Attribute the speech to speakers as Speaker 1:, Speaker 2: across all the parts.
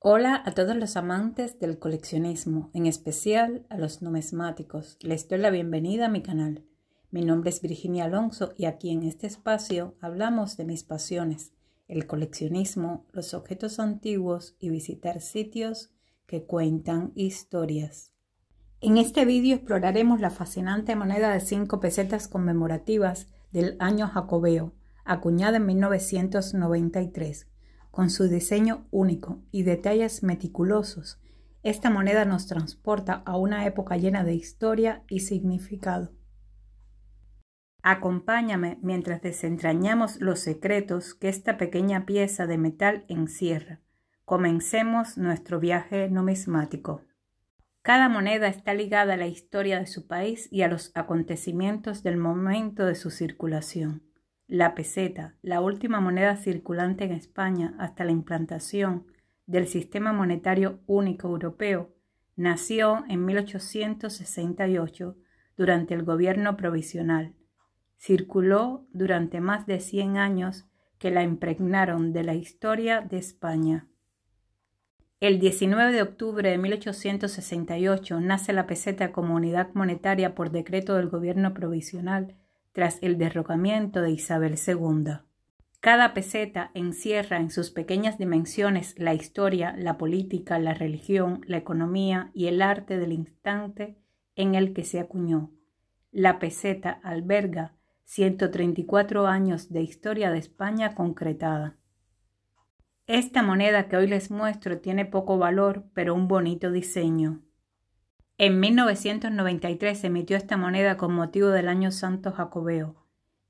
Speaker 1: Hola a todos los amantes del coleccionismo, en especial a los numismáticos. Les doy la bienvenida a mi canal. Mi nombre es Virginia Alonso y aquí en este espacio hablamos de mis pasiones, el coleccionismo, los objetos antiguos y visitar sitios que cuentan historias. En este vídeo exploraremos la fascinante moneda de 5 pesetas conmemorativas del año jacobeo, acuñada en 1993 con su diseño único y detalles meticulosos, esta moneda nos transporta a una época llena de historia y significado. Acompáñame mientras desentrañamos los secretos que esta pequeña pieza de metal encierra. Comencemos nuestro viaje numismático. Cada moneda está ligada a la historia de su país y a los acontecimientos del momento de su circulación. La peseta, la última moneda circulante en España hasta la implantación del sistema monetario único europeo, nació en 1868 durante el gobierno provisional. Circuló durante más de 100 años que la impregnaron de la historia de España. El 19 de octubre de 1868 nace la peseta como unidad monetaria por decreto del gobierno provisional tras el derrocamiento de Isabel II. Cada peseta encierra en sus pequeñas dimensiones la historia, la política, la religión, la economía y el arte del instante en el que se acuñó. La peseta alberga 134 años de historia de España concretada. Esta moneda que hoy les muestro tiene poco valor, pero un bonito diseño. En 1993 se emitió esta moneda con motivo del año santo jacobeo.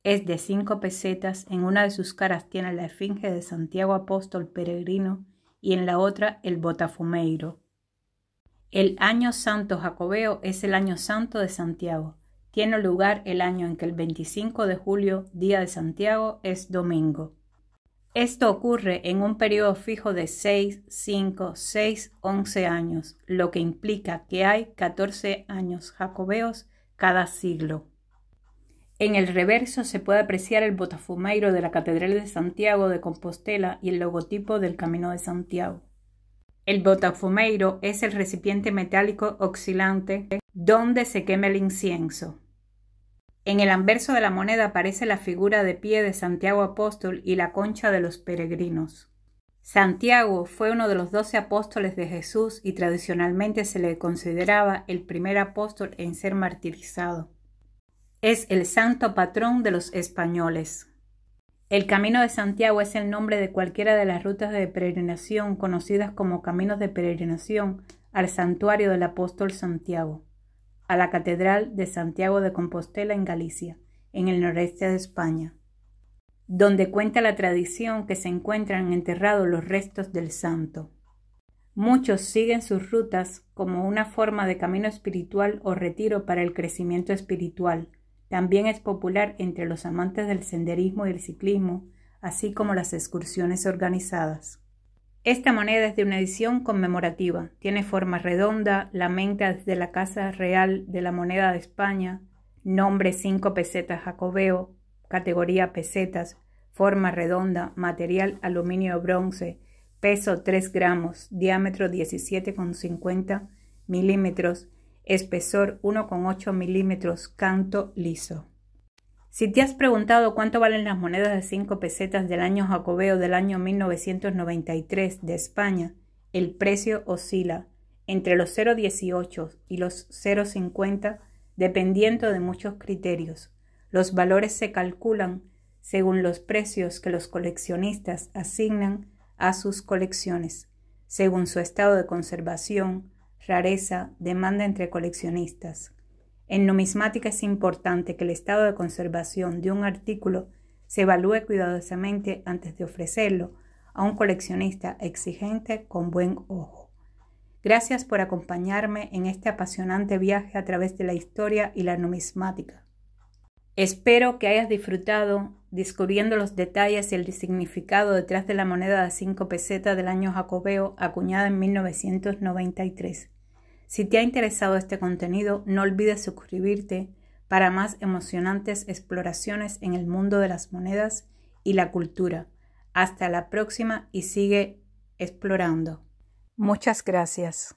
Speaker 1: Es de cinco pesetas, en una de sus caras tiene la esfinge de Santiago Apóstol Peregrino y en la otra el Botafumeiro. El año santo jacobeo es el año santo de Santiago. Tiene lugar el año en que el 25 de julio, día de Santiago, es domingo. Esto ocurre en un periodo fijo de 6, 5, 6, 11 años, lo que implica que hay 14 años jacobeos cada siglo. En el reverso se puede apreciar el botafumeiro de la Catedral de Santiago de Compostela y el logotipo del Camino de Santiago. El botafumeiro es el recipiente metálico oxilante donde se quema el incienso. En el anverso de la moneda aparece la figura de pie de Santiago Apóstol y la concha de los peregrinos. Santiago fue uno de los doce apóstoles de Jesús y tradicionalmente se le consideraba el primer apóstol en ser martirizado. Es el santo patrón de los españoles. El Camino de Santiago es el nombre de cualquiera de las rutas de peregrinación conocidas como caminos de peregrinación al santuario del apóstol Santiago a la Catedral de Santiago de Compostela en Galicia, en el noreste de España, donde cuenta la tradición que se encuentran enterrados los restos del santo. Muchos siguen sus rutas como una forma de camino espiritual o retiro para el crecimiento espiritual. También es popular entre los amantes del senderismo y el ciclismo, así como las excursiones organizadas. Esta moneda es de una edición conmemorativa. Tiene forma redonda, lamenta desde la Casa Real de la Moneda de España, nombre 5 pesetas jacobeo, categoría pesetas, forma redonda, material aluminio bronce, peso 3 gramos, diámetro 17,50 milímetros, espesor 1,8 milímetros, canto liso. Si te has preguntado cuánto valen las monedas de 5 pesetas del año jacobeo del año 1993 de España, el precio oscila entre los 0,18 y los 0,50 dependiendo de muchos criterios. Los valores se calculan según los precios que los coleccionistas asignan a sus colecciones, según su estado de conservación, rareza, demanda entre coleccionistas. En numismática es importante que el estado de conservación de un artículo se evalúe cuidadosamente antes de ofrecerlo a un coleccionista exigente con buen ojo. Gracias por acompañarme en este apasionante viaje a través de la historia y la numismática. Espero que hayas disfrutado descubriendo los detalles y el significado detrás de la moneda de 5 pesetas del año jacobeo acuñada en 1993. Si te ha interesado este contenido, no olvides suscribirte para más emocionantes exploraciones en el mundo de las monedas y la cultura. Hasta la próxima y sigue explorando. Muchas gracias.